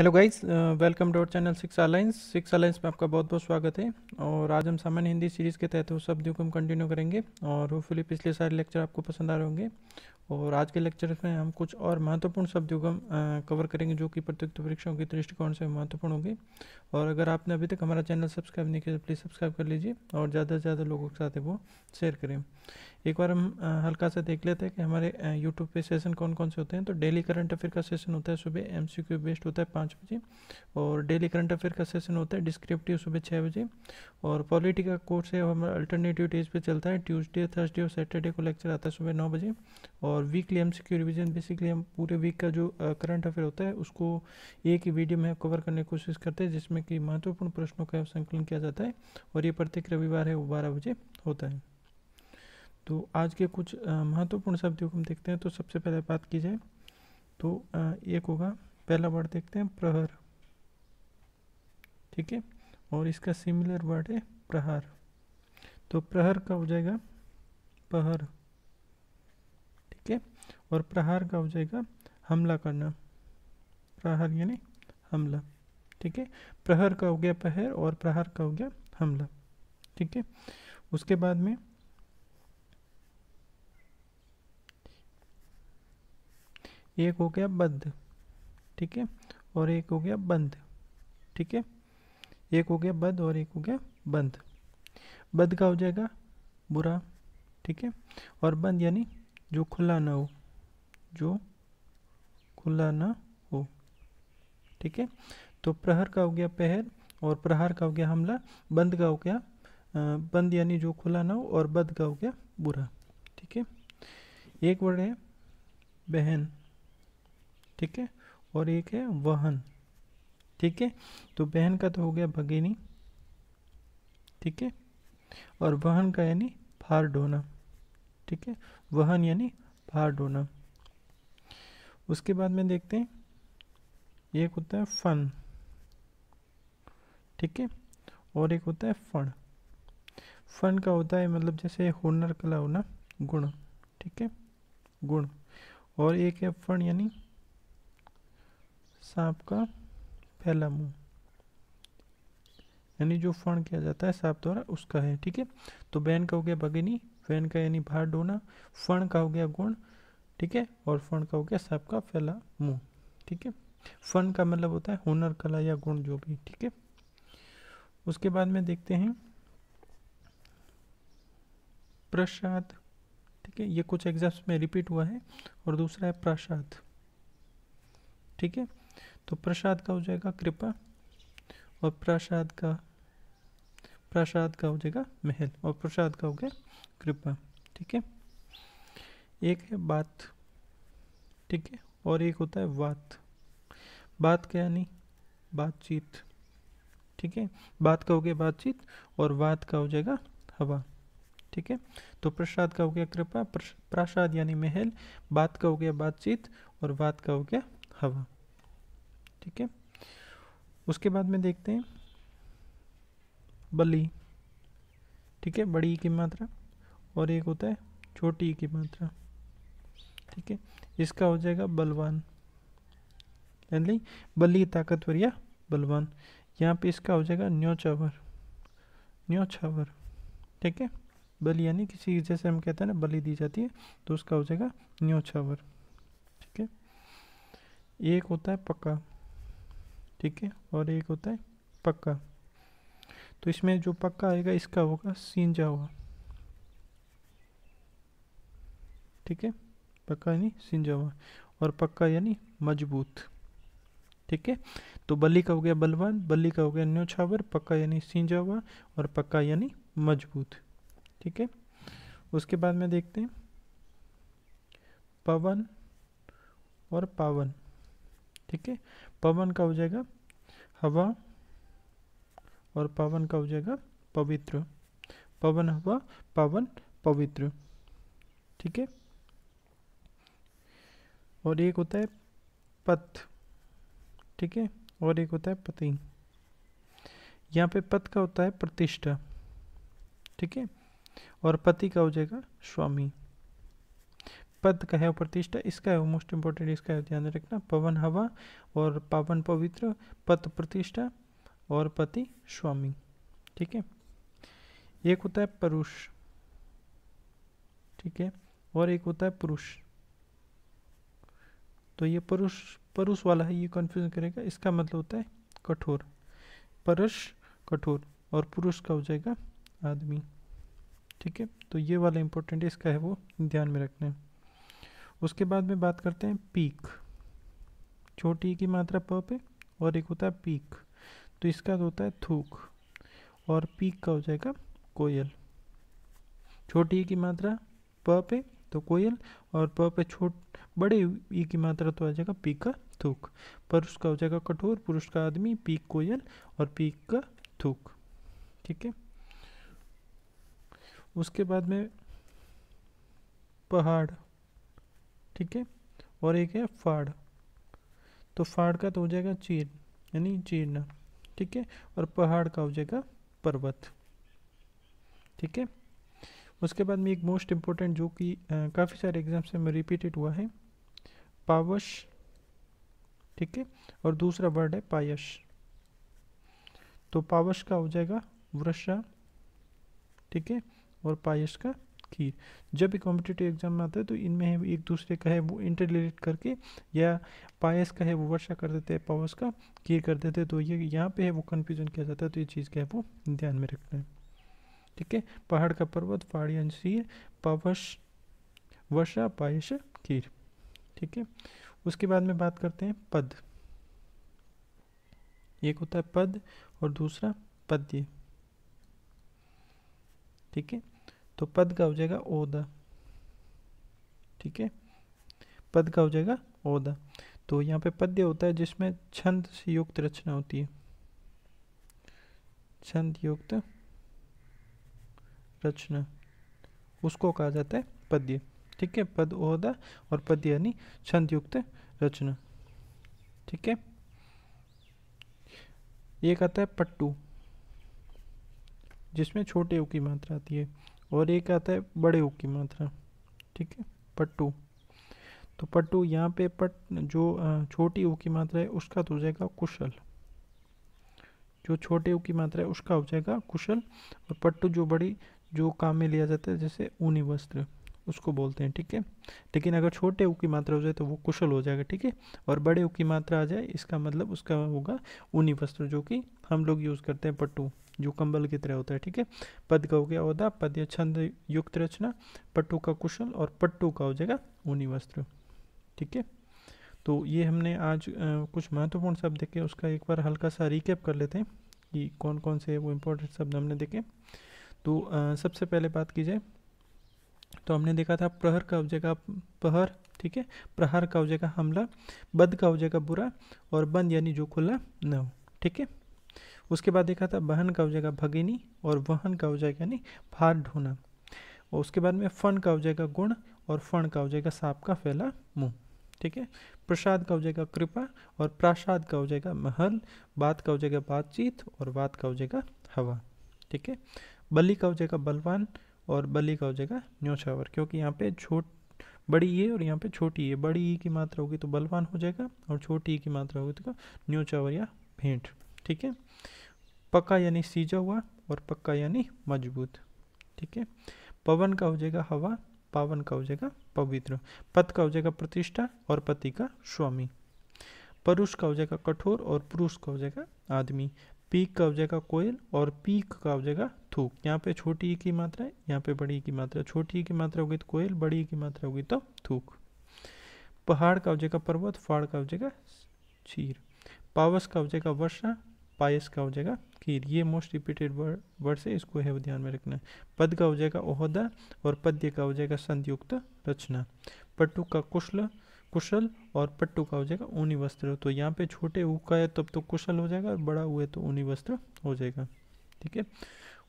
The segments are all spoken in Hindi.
hello guys welcome dot channel six alliance six alliance में आपका बहुत बहुत स्वागत है और आज हम सामान्य हिंदी सीरीज़ के तहत वो शब्दों को हम कंटिन्यू करेंगे और होपफुली पिछले सारे लेक्चर आपको पसंद आ रहे होंगे और आज के लेक्चर में हम कुछ और महत्वपूर्ण शब्द युगम कवर करेंगे जो कि प्रतियोगिता परीक्षाओं के दृष्टिकोण से महत्वपूर्ण होगी और अगर आपने अभी तक हमारा चैनल सब्सक्राइब नहीं किया तो प्लीज़ सब्सक्राइब कर लीजिए और ज़्यादा से ज़्यादा लोगों के साथ वो शेयर करें एक बार हम हल्का सा देख लेते हैं कि हमारे यूट्यूब पे सेशन कौन कौन से होते हैं तो डेली करंट अफेयर का सेशन होता है सुबह एम बेस्ड होता है पाँच बजे और डेली करंट अफेयर का सेशन होता है डिस्क्रिप्टिव सुबह छः बजे और पॉलिटी का कोर्स है हमारा अल्टरनेटिव डेज पर चलता है ट्यूजडे थर्सडे और सैटरडे को लेक्चर आता है सुबह नौ बजे और और वीकली एम रिविजन बेसिकली हम पूरे वीक का जो करंट अफेयर होता है उसको एक ही वीडियो में कवर करने की कोशिश करते हैं जिसमें कि महत्वपूर्ण प्रश्नों का संकलन किया जाता है और ये प्रत्येक रविवार है वो बारह बजे होता है तो आज के कुछ महत्वपूर्ण शब्दों को हम देखते हैं तो सबसे पहले बात की जाए तो एक होगा पहला वर्ड देखते हैं प्रहर ठीक है और इसका सिमिलर वर्ड है प्रहर तो प्रहर का हो जाएगा पहर के और प्रहार का हो जाएगा हमला करना प्रहार यानी हमला ठीक है प्रहर का हो गया पहर और प्रहार का हो गया हमला ठीक है उसके बाद में एक हो गया बद्ध ठीक है और एक हो गया बंध ठीक है एक हो गया बद और एक हो गया बंध बद का हो जाएगा बुरा ठीक है और बंद यानी जो खुला ना हो जो खुला ना हो ठीक है तो प्रहर का हो गया पहर और प्रहार का हो गया हमला बंद का हो गया बंद यानी जो खुला ना हो और बद का हो गया बुरा ठीक है एक वर्ड है बहन ठीक है और एक है वाहन ठीक है तो बहन का तो हो गया भगिनी ठीक है और वाहन का यानी फार ढोना ठीक है वहन यानी भार ढोना उसके बाद में देखते हैं ये एक होता है फन ठीक है और एक होता है फण फन का होता है मतलब जैसे हुनर कला होना गुण ठीक है गुण और एक है फण यानी सांप का पहला मुंह यानी जो फण किया जाता है सांप द्वारा उसका है ठीक है तो बैन का हो गया बगिनी फैन का यानी बाहर डोना फण का हो गया गुण ठीक है और फण का हो गया साप का फैला मुंह ठीक है फन का मतलब होता है हुनर कला या गुण जो भी ठीक है उसके बाद में देखते हैं प्रसाद ठीक है ये कुछ एग्जाम्स में रिपीट हुआ है और दूसरा है प्रसाद ठीक है तो प्रसाद का हो जाएगा कृपा और प्रसाद का प्रसाद का हो जाएगा महल और प्रसाद का हो गया कृपा ठीक है एक है बात ठीक है और एक होता है बात बात क्या यानी बातचीत ठीक है बात का हो गया बातचीत और बात का हो जाएगा हवा ठीक है तो प्रसाद का हो गया कृपा प्रासाद यानी महल बात का हो गया बातचीत और बात का हो गया हवा ठीक है उसके बाद में देखते हैं बली ठीक है बड़ी की मात्रा और एक होता है छोटी की मात्रा ठीक है इसका हो जाएगा बलवान यानी बली ताकतवर या बलवान यहाँ पे इसका हो जाएगा न्योछावर न्योछावर ठीक है बलि यानी किसी जैसे हम कहते हैं ना बलि दी जाती है तो उसका हो जाएगा न्योछावर ठीक है एक होता है पक्का ठीक है और एक होता है पक्का तो इसमें जो पक्का आएगा इसका होगा सिंजा हुआ ठीक है पक्का यानी सिंजा हुआ और पक्का यानी मजबूत ठीक है तो बली का हो गया बलवान बली का हो गया न्योछावर पक्का यानी सिंजा हुआ और पक्का यानी मजबूत ठीक है उसके बाद में देखते हैं पवन और पावन ठीक है पवन का हो जाएगा हवा और पावन का हो जाएगा पवित्र पवन हुआ पावन पवित्र ठीक है और एक होता है पथ ठीक है और एक होता है पति यहाँ पे पथ का होता है प्रतिष्ठा ठीक है और पति का हो जाएगा स्वामी पद का है प्रतिष्ठा इसका है मोस्ट इम्पोर्टेंट इसका ध्यान रखना पवन हवा और पावन पवित्र पद प्रतिष्ठा और पति स्वामी ठीक है एक होता है पुरुष ठीक है और एक होता है पुरुष तो ये पुरुष पुरुष वाला है ये कन्फ्यूजन करेगा इसका मतलब होता है कठोर परश कठोर और पुरुष का हो जाएगा आदमी ठीक है तो ये वाला इंपॉर्टेंट है इसका है वो ध्यान में रखना है उसके बाद में बात करते हैं पीक छोटी की मात्रा प पे और एक होता है पीक तो इसका तो होता है थूक और पीक का हो जाएगा कोयल छोटी ई की मात्रा प पे तो कोयल और प पे छोट बड़े ई की मात्रा तो आ जाएगा पीक का थूक पुरुष का हो जाएगा कठोर पुरुष का आदमी पीक कोयल और पीक का थूक ठीक है उसके बाद में पहाड़ ठीक है और एक है फाड़ तो फाड़ का तो हो जाएगा चीर यानी चीरना ठीक है और पहाड़ का हो जाएगा पर्वत ठीक है उसके बाद में एक मोस्ट इम्पोर्टेंट जो कि काफ़ी सारे एग्जाम्स में रिपीटेड हुआ है पावश ठीक है और दूसरा वर्ड है पायश तो पावश का हो जाएगा वृषा ठीक है और पायश का खीर जब भी कॉम्पिटेटिव एग्जाम में आता है तो इनमें है एक दूसरे का है वो इंटरलेट करके या पायस का है वो वर्षा कर देते हैं पावस का खीर कर देते हैं तो ये यहाँ पे है वो कन्फ्यूजन किया जाता है तो ये चीज़ का है वो ध्यान में रखना है ठीक है पहाड़ का पर्वत पहाड़ियाँ सीर पवश वर्षा पायस खीर ठीक है उसके बाद में बात करते हैं पद एक होता है पद और दूसरा पद्य ठीक है तो पद का हो जाएगा ओ द ठीक है पद का हो जाएगा ओ द तो यहाँ पे पद्य होता है जिसमें छंद से युक्त रचना होती है छंद युक्त रचना उसको कहा जाता है पद्य ठीक है पद ओहदा और पद्य यानी छंद युक्त रचना ठीक है एक आता है पट्टू जिसमें छोटे ऊ की मात्रा आती है और एक आता है बड़े ऊ की मात्रा ठीक है पट्टू तो पट्टू यहाँ पे पट जो छोटी ऊ की मात्रा है उसका तो हो जाएगा कुशल जो छोटे ऊ की मात्रा है उसका हो जाएगा कुशल और पट्टू जो बड़ी जो काम में लिया जाता है जैसे ऊनी वस्त्र उसको बोलते हैं ठीक है लेकिन अगर छोटे ऊ की मात्रा हो जाए तो वो कुशल हो जाएगा ठीक है और बड़े ऊ की मात्रा आ जाए इसका मतलब उसका होगा ऊनी वस्त्र जो कि हम लोग यूज़ करते हैं पट्टू जो कंबल की तरह होता है ठीक है पद का हो गया औदा पद या छंद युक्त रचना पट्टू का कुशल और पट्टू का हो जाएगा ऊनी वस्त्र ठीक है तो ये हमने आज आ, कुछ महत्वपूर्ण शब्द देखे उसका एक बार हल्का सा रिकेप कर लेते हैं कि कौन कौन से वो इम्पोर्टेंट शब्द हमने देखे तो आ, सबसे पहले बात की जाए तो हमने देखा था प्रहर का हो जाएगा प्रहर ठीक है प्रहार का हो जाएगा हमला बद का हो जाएगा बुरा और बंद यानी जो खुला न हो ठीक है उसके बाद देखा था बहन का हो जाएगा भगिनी और वहन का हो जाएगा यानी भार ढोना और उसके बाद में फण का हो जाएगा गुण और फण का हो जाएगा सांप का फैला मुंह ठीक है प्रसाद का हो जाएगा कृपा और प्रासाद का हो जाएगा महल बात का हो जाएगा बातचीत और बात का हो जाएगा हवा ठीक है बलि का हो जाएगा बलवान और बलि का हो जाएगा न्योछावर क्योंकि यहाँ पे छोट बड़ी ये और यहाँ पे छोटी ये बड़ी ई की मात्रा होगी तो बलवान हो जाएगा और छोटी ई की मात्रा होगी तो न्योछावर या भेंट ठीक है पक्का यानी सीजा हुआ और पक्का यानी मजबूत ठीक है पवन का हो जाएगा हवा पावन का हो जाएगा पवित्र पथ का हो जाएगा प्रतिष्ठा और पति का स्वामी परुष का हो जाएगा कठोर और पुरुष का हो जाएगा आदमी पीक का हो जाएगा कोयल और पीक का हो जाएगा थूक यहाँ पे छोटी की मात्रा है यहाँ पे बड़ी की मात्रा छोटी की मात्रा होगी तो कोयल बड़ी की मात्रा होगी तो थूक पहाड़ का हो जाएगा पर्वत फाड़ का हो जाएगा चीर पावस का हो जाएगा वर्षा पायस का हो जाएगा खीर ये मोस्ट रिपीटेड वर्ड वर्ड है इसको है वो ध्यान में रखना है पद का हो जाएगा ओहदा और पद्य का हो जाएगा संयुक्त रचना पट्टू का कुशल कुशल और पट्टू का हो जाएगा ऊनी वस्त्र तो यहाँ पे छोटे ऊ का है तब तो कुशल हो जाएगा और बड़ा हुआ है तो ऊनी वस्त्र हो जाएगा ठीक है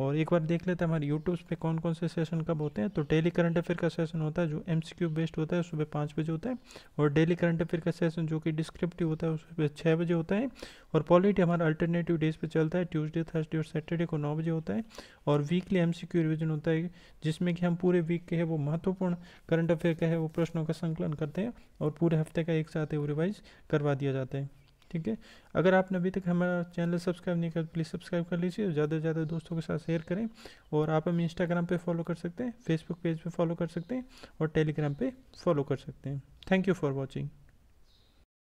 और एक बार देख लेते हैं हमारे यूट्यूब्स पे कौन कौन से सेशन कब होते हैं तो डेली करंट अफेयर का सेशन होता है जो एम बेस्ड होता है सुबह पाँच बजे होता है और डेली करंट अफेयर का सेशन जो कि डिस्क्रिप्टिव होता है सुबह छः बजे होता है और पॉलिटी हमारा अल्टरनेटिव डेज पर चलता है ट्यूजडे थर्सडे और सैटरडे को नौ बजे होता है और वीकली एम रिविजन होता है जिसमें कि हम पूरे वीक के है वो महत्वपूर्ण करंट अफेयर का है वो प्रश्नों का संकलन करते हैं और पूरे हफ्ते का एक साथ वो रिवाइज करवा दिया जाता है ठीक है अगर आपने अभी तक हमारा चैनल सब्सक्राइब नहीं कर तो प्लीज़ सब्सक्राइब कर लीजिए और ज़्यादा से ज़्यादा दोस्तों के साथ शेयर करें और आप हमें इंस्टाग्राम पे फॉलो कर सकते हैं फेसबुक पेज पे फॉलो कर सकते हैं और टेलीग्राम पे फॉलो कर सकते हैं थैंक यू फॉर वॉचिंग